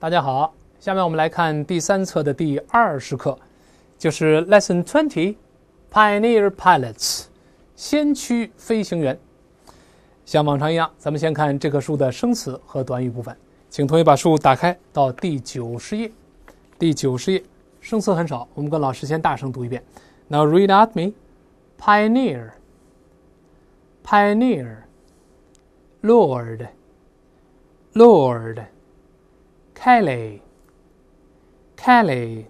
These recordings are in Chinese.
大家好，下面我们来看第三册的第二十课，就是 Lesson Twenty Pioneer Pilots，先驱飞行员。像往常一样，咱们先看这棵树的生词和短语部分，请同学把书打开到第九十页。第九十页生词很少，我们跟老师先大声读一遍。Now Read a t me，Pioneer，Pioneer，Lord，Lord。k e l l y k e l l y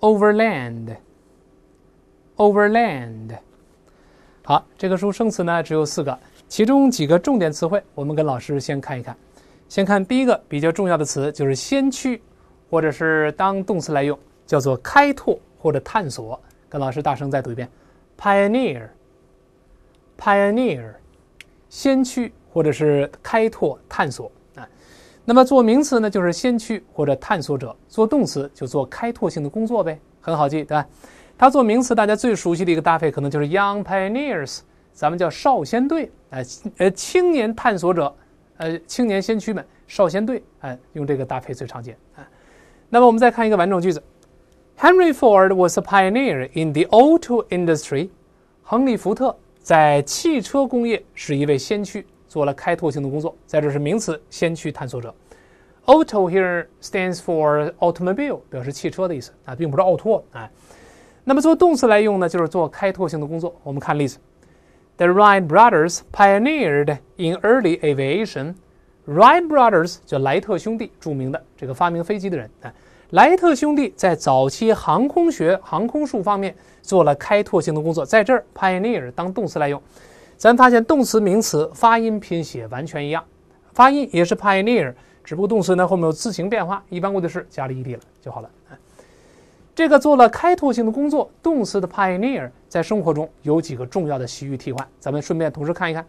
Overland, Overland。好，这个书生词呢只有四个，其中几个重点词汇，我们跟老师先看一看。先看第一个比较重要的词，就是先驱，或者是当动词来用，叫做开拓或者探索。跟老师大声再读一遍：Pioneer, Pioneer，先驱或者是开拓探索。那么做名词呢，就是先驱或者探索者；做动词就做开拓性的工作呗，很好记，对吧？它做名词，大家最熟悉的一个搭配可能就是 young pioneers，咱们叫少先队，哎，呃，青年探索者，呃，青年先驱们，少先队，哎，用这个搭配最常见。那么我们再看一个完整句子：Henry Ford was a pioneer in the auto industry。亨利福特在汽车工业是一位先驱，做了开拓性的工作。在这是名词，先驱探索者。Auto here stands for automobile，表示汽车的意思啊，并不是奥拓啊。那么做动词来用呢，就是做开拓性的工作。我们看例子：The Wright brothers pioneered in early aviation. Wright brothers 叫莱特兄弟，著名的这个发明飞机的人啊。莱特兄弟在早期航空学、航空术方面做了开拓性的工作。在这儿，pioneer 当动词来用，咱发现动词、名词发音、拼写完全一样，发音也是 pioneer。只不过动词呢后面有词形变化，一般过去式加了 e d 了就好了。这个做了开拓性的工作，动词的 pioneer 在生活中有几个重要的习语替换，咱们顺便同时看一看。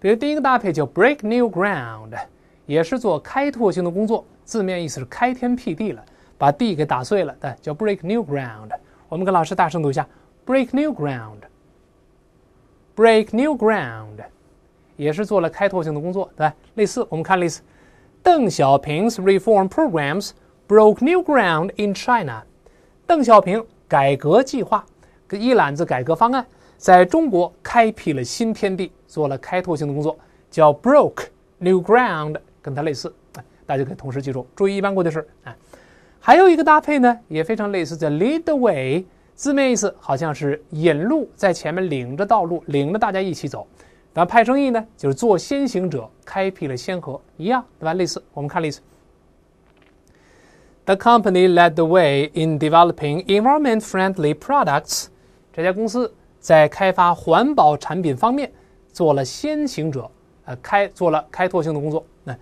比如第一个搭配叫 break new ground，也是做开拓性的工作，字面意思是开天辟地了，把地给打碎了，叫 break new ground。我们跟老师大声读一下：break new ground，break new ground。也是做了开拓性的工作，对吧？类似，我们看类似，邓小平 's reform programs broke new ground in China。邓小平改革计划一揽子改革方案在中国开辟了新天地，做了开拓性的工作，叫 broke new ground，跟它类似，大家可以同时记住。注意一般过的是啊，还有一个搭配呢，也非常类似，叫 lead the way。字面意思好像是引路，在前面领着道路，领着大家一起走。那派生意呢？就是做先行者，开辟了先河，一样，对吧？类似，我们看例子。The company led the way in developing environment-friendly products。这家公司在开发环保产品方面做了先行者，呃，开做了开拓性的工作。那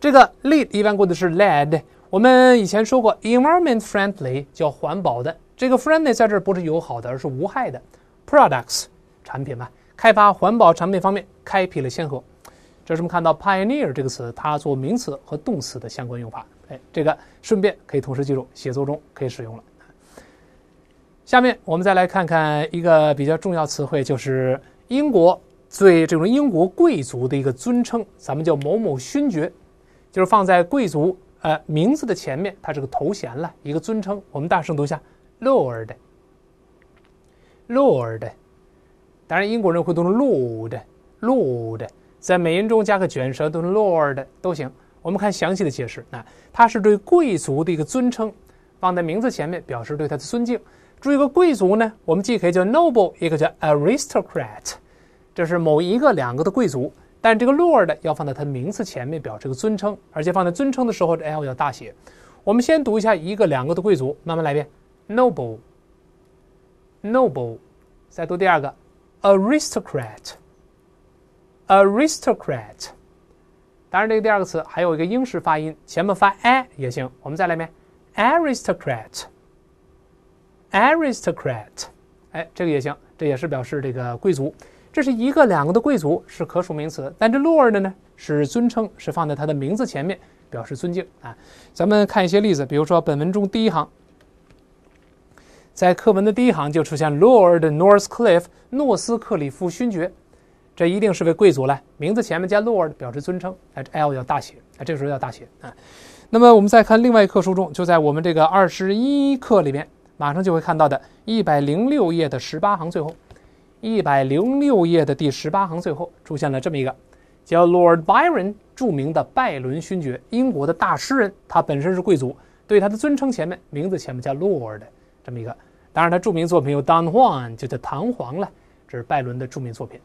这个 lead 一般说的是 led。我们以前说过，environment-friendly 叫环保的。这个 friendly 在这儿不是友好的，而是无害的。products 产品嘛。开发环保产品方面开辟了先河，这是我们看到 pioneer 这个词，它做名词和动词的相关用法。哎，这个顺便可以同时记住，写作中可以使用了。下面我们再来看看一个比较重要词汇，就是英国最这种英国贵族的一个尊称，咱们叫某某勋爵，就是放在贵族呃名字的前面，它是个头衔了一个尊称。我们大声读一下，Lord，Lord。当然，英国人会读成 lord，lord，在美音中加个卷舌读 lord 都行。我们看详细的解释那它是对贵族的一个尊称，放在名字前面表示对他的尊敬。注意，一个贵族呢，我们既可以叫 noble，也可以叫 aristocrat，这是某一个、两个的贵族。但这个 lord 要放在他名字前面表示个尊称，而且放在尊称的时候，这 L 要大写。我们先读一下一个、两个的贵族，慢慢来一遍 noble，noble，再读第二个。aristocrat，aristocrat，当然这个第二个词还有一个英式发音，前面发 a 也行。我们再来一遍，aristocrat，aristocrat，哎，这个也行，这也是表示这个贵族。这是一个两个的贵族是可数名词，但这 lord 呢是尊称，是放在他的名字前面表示尊敬啊。咱们看一些例子，比如说本文中第一行。在课文的第一行就出现 Lord Northcliffe，诺斯克里夫勋爵，这一定是位贵族了。名字前面加 Lord 表示尊称，哎，L 要大写，哎，这个时候要大写啊。那么我们再看另外一课书中，就在我们这个二十一课里面，马上就会看到的，一百零六页的十八行最后，一百零六页的第十八行最后出现了这么一个叫 Lord Byron，著名的拜伦勋爵，英国的大诗人，他本身是贵族，对他的尊称前面名字前面加 Lord 的这么一个。当然，他著名作品有《Don Juan》，就叫《唐皇》了。这是拜伦的著名作品。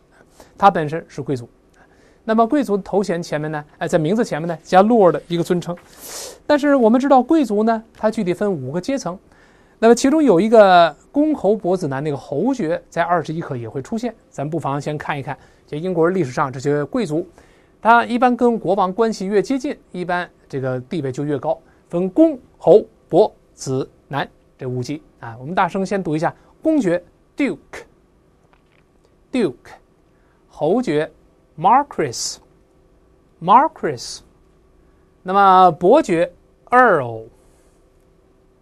他本身是贵族，那么贵族头衔前面呢，哎，在名字前面呢，加 “Lord” 的一个尊称。但是我们知道，贵族呢，它具体分五个阶层。那么其中有一个公侯伯子男，那个侯爵在二十一课也会出现。咱不妨先看一看，这英国历史上这些贵族，他一般跟国王关系越接近，一般这个地位就越高，分公侯伯子男这五级。啊，我们大声先读一下：公爵 （Duke）、Duke，侯爵 （Marquis）、Marquis，那么伯爵 （Earl）、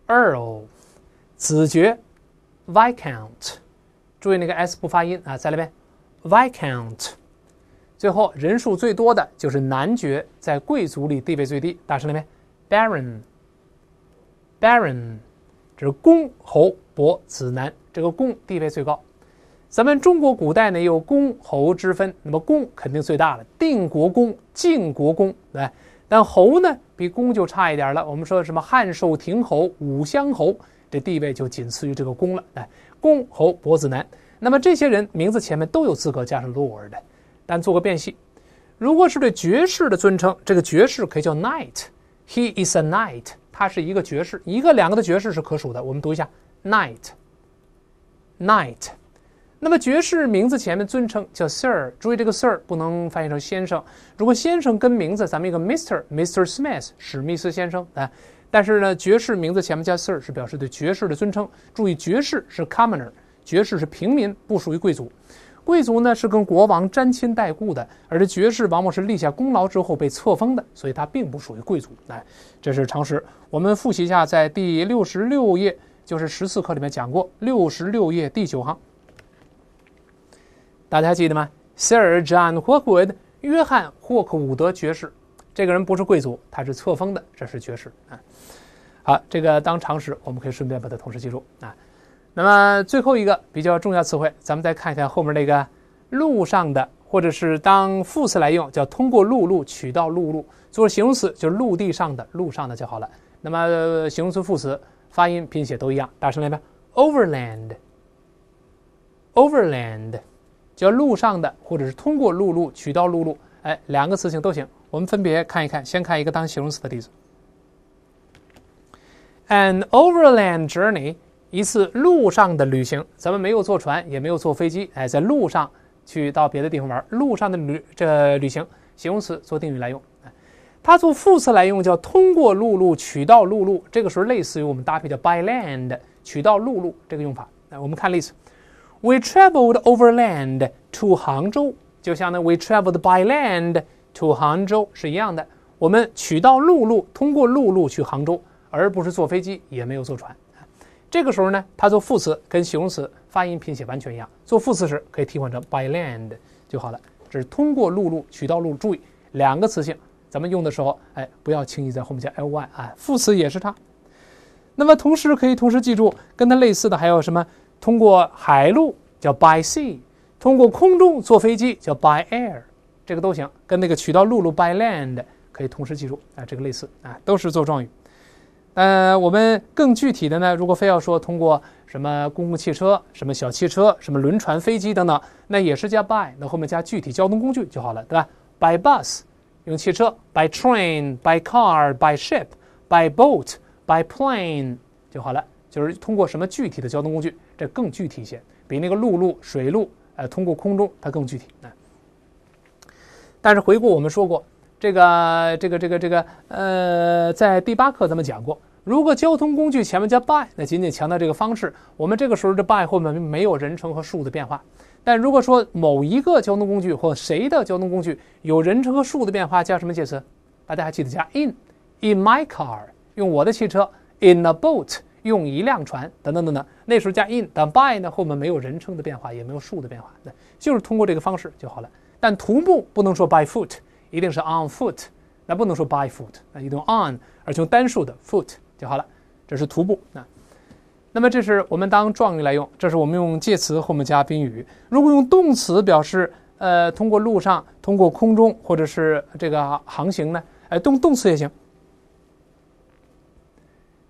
Earl，子爵 （Viscount），注意那个 s 不发音啊，在那边。Viscount。最后人数最多的就是男爵，在贵族里地位最低。大声那边，Baron。Baron。是公、侯、伯、子、男，这个公地位最高。咱们中国古代呢有公、侯之分，那么公肯定最大了，定国公、晋国公，对。但侯呢比公就差一点了。我们说什么汉寿亭侯、武乡侯，这地位就仅次于这个公了。哎，公、侯、伯、子、男，那么这些人名字前面都有资格加上 “Lord” 的。但做个辨析，如果是对爵士的尊称，这个爵士可以叫 “Knight”，He is a knight。他是一个爵士，一个两个的爵士是可数的。我们读一下，Knight，Knight。那么爵士名字前面尊称叫 Sir，注意这个 Sir 不能翻译成先生。如果先生跟名字，咱们一个 Mr，Mr Smith 史密斯先生。啊。但是呢，爵士名字前面加 Sir 是表示对爵士的尊称。注意，爵士是 commoner，爵士是平民，不属于贵族。贵族呢是跟国王沾亲带故的，而这爵士往往是立下功劳之后被册封的，所以他并不属于贵族。哎，这是常识。我们复习一下，在第六十六页，就是十四课里面讲过，六十六页第九行，大家记得吗？Sir John Hawkwood，约翰·霍克伍德爵士，这个人不是贵族，他是册封的，这是爵士啊。好，这个当常识，我们可以顺便把它同时记住啊。那么最后一个比较重要词汇，咱们再看一下后面那个“路上”的，或者是当副词来用，叫通过陆路、渠道陆路；做形容词就是陆地上的、路上的就好了。那么形容词、副词发音、拼写都一样，大声来吧：overland，overland，叫路上的，或者是通过陆路、渠道陆路，哎，两个词性都行。我们分别看一看，先看一个当形容词的例子：an overland journey。一次路上的旅行，咱们没有坐船，也没有坐飞机，哎，在路上去到别的地方玩。路上的旅这旅行，形容词做定语来用，它做副词来用叫通过陆路，取到陆路。这个时候类似于我们搭配的 by land，取到陆路这个用法。来，我们看例子：We traveled overland to 杭州，就相当于 We traveled by land to 杭州是一样的。我们取到陆路，通过陆路去杭州，而不是坐飞机，也没有坐船。这个时候呢，它做副词跟形容词发音拼写完全一样。做副词时可以替换成 by land 就好了，只通过陆路渠道路。注意两个词性，咱们用的时候，哎，不要轻易在后面加 ly，哎，副词也是它。那么同时可以同时记住，跟它类似的还有什么？通过海路叫 by sea，通过空中坐飞机叫 by air，这个都行，跟那个渠道陆路 by land 可以同时记住，啊，这个类似，啊，都是做状语。呃，我们更具体的呢，如果非要说通过什么公共汽车、什么小汽车、什么轮船、飞机等等，那也是加 by，那后面加具体交通工具就好了，对吧？By bus，用汽车；by train，by car，by ship，by boat，by plane 就好了，就是通过什么具体的交通工具，这更具体一些，比那个陆路、水路，呃，通过空中它更具体。但是回顾我们说过。这个这个这个这个呃，在第八课咱们讲过，如果交通工具前面加 by，那仅仅强调这个方式。我们这个时候的 by 后面没有人称和数的变化。但如果说某一个交通工具或谁的交通工具有人称和数的变化，加什么介词？大家还记得加 in？in my car，用我的汽车；in a boat，用一辆船，等等等等。那时候加 in，但 by 呢，后面没有人称的变化，也没有数的变化，就是通过这个方式就好了。但徒步不能说 by foot。一定是 on foot，那不能说 by foot，那一定用 on，而用单数的 foot 就好了。这是徒步啊。那么这是我们当状语来用，这是我们用介词后面加宾语。如果用动词表示，呃，通过路上、通过空中或者是这个航行呢，呃，动动词也行。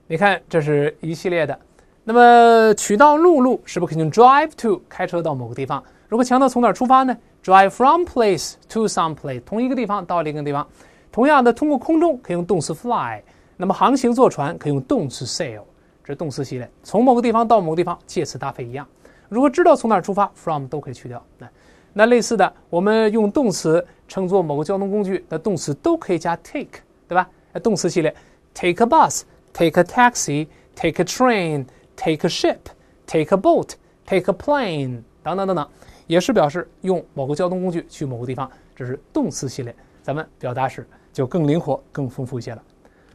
你看，这是一系列的。那么取道路路是不是可以用 drive to 开车到某个地方？如果强调从哪儿出发呢？Drive from place to some place，同一个地方到另一个地方，同样的，通过空中可以用动词 fly，那么航行坐船可以用动词 sail，这是动词系列。从某个地方到某个地方，介词搭配一样。如果知道从哪儿出发，from 都可以去掉。那那类似的，我们用动词乘坐某个交通工具那动词都可以加 take，对吧？动词系列：take a bus，take a taxi，take a train，take a ship，take a boat，take a plane，等等等等。也是表示用某个交通工具去某个地方，这是动词系列。咱们表达时就更灵活、更丰富一些了。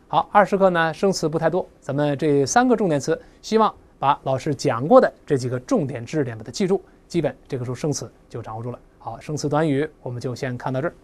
好，二十课呢，生词不太多，咱们这三个重点词，希望把老师讲过的这几个重点知识点把它记住，基本这个时候生词就掌握住了。好，生词短语我们就先看到这儿。